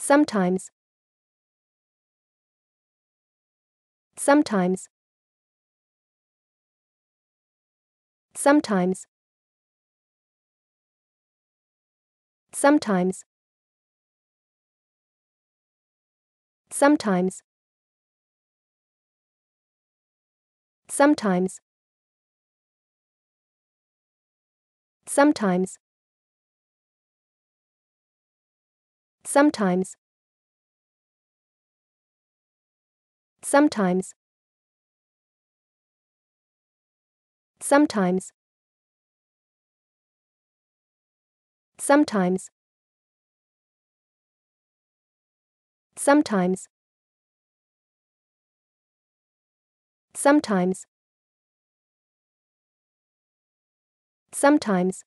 Sometimes. Sometimes. Sometimes. Sometimes. Sometimes. Sometimes. Sometimes. Sometimes. Sometimes. Sometimes. Sometimes. Sometimes. Sometimes. Sometimes.